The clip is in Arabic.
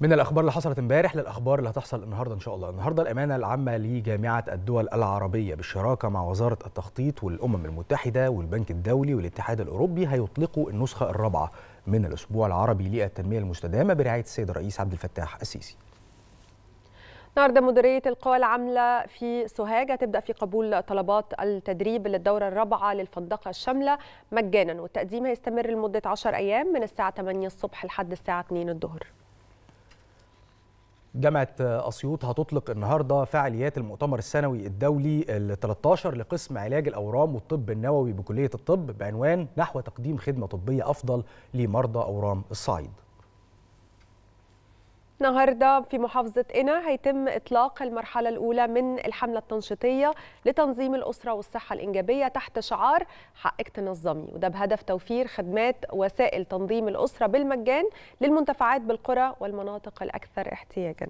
من الاخبار اللي حصلت امبارح للاخبار اللي هتحصل النهارده ان شاء الله النهارده الامانه العامه لجامعه الدول العربيه بالشراكه مع وزاره التخطيط والامم المتحده والبنك الدولي والاتحاد الاوروبي هيطلقوا النسخه الرابعه من الاسبوع العربي للتنميه المستدامه برعايه السيد الرئيس عبد الفتاح السيسي النهارده مديريه القوى العامله في سوهاج هتبدا في قبول طلبات التدريب للدوره الرابعه للفندقه الشامله مجانا والتقديم هيستمر لمده 10 ايام من الساعه 8 الصبح لحد الساعه 2 الظهر جامعة أسيوط هتطلق النهاردة فعاليات المؤتمر السنوي الدولي ال 13 لقسم علاج الأورام والطب النووي بكلية الطب بعنوان نحو تقديم خدمة طبية أفضل لمرضى أورام الصعيد النهارده في محافظه قنا هيتم اطلاق المرحله الاولى من الحمله التنشيطيه لتنظيم الاسره والصحه الانجابيه تحت شعار حقك تنظمي وده بهدف توفير خدمات وسائل تنظيم الاسره بالمجان للمنتفعات بالقرى والمناطق الاكثر احتياجا